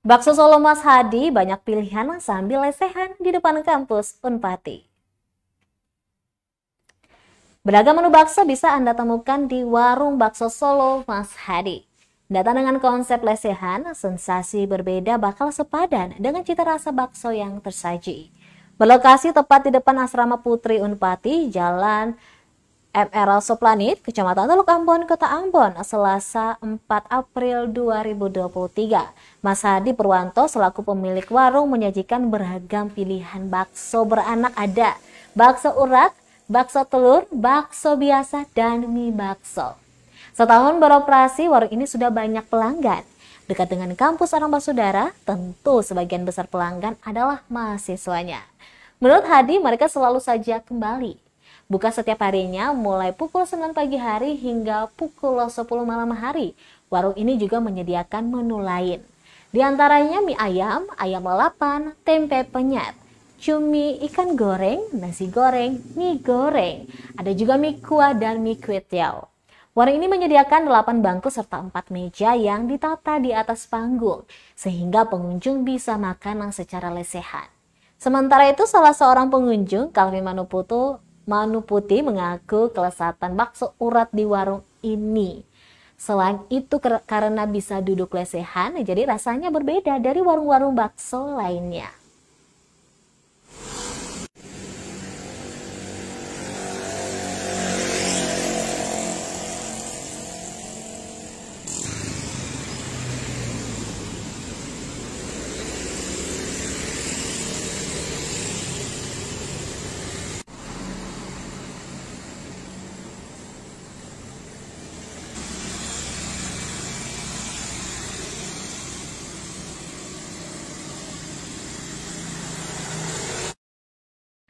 Bakso Solo Mas Hadi banyak pilihan sambil lesehan di depan kampus Unpati. Beragam menu bakso bisa Anda temukan di warung bakso Solo Mas Hadi. Datang dengan konsep lesehan, sensasi berbeda bakal sepadan dengan cita rasa bakso yang tersaji. Berlokasi tepat di depan Asrama Putri Unpati, Jalan MRL Soplanit, Kecamatan Teluk Ambon, Kota Ambon, Selasa 4 April 2023. Mas Hadi Purwanto selaku pemilik warung menyajikan beragam pilihan bakso beranak ada. Bakso urat, bakso telur, bakso biasa, dan mie bakso. Setahun beroperasi, warung ini sudah banyak pelanggan. Dekat dengan kampus Orang Basudara, tentu sebagian besar pelanggan adalah mahasiswanya. Menurut Hadi, mereka selalu saja kembali Buka setiap harinya mulai pukul 9 pagi hari hingga pukul 10 malam hari. Warung ini juga menyediakan menu lain. Di antaranya mie ayam, ayam lalapan, tempe penyet, cumi ikan goreng, nasi goreng, mie goreng. Ada juga mie kuah dan mie kwetiau. Warung ini menyediakan 8 bangku serta 4 meja yang ditata di atas panggung, sehingga pengunjung bisa makanan secara lesehan. Sementara itu, salah seorang pengunjung, Calvin Manuputu, Manu Putih mengaku kelesatan bakso urat di warung ini. Selain itu karena bisa duduk lesehan, jadi rasanya berbeda dari warung-warung bakso lainnya.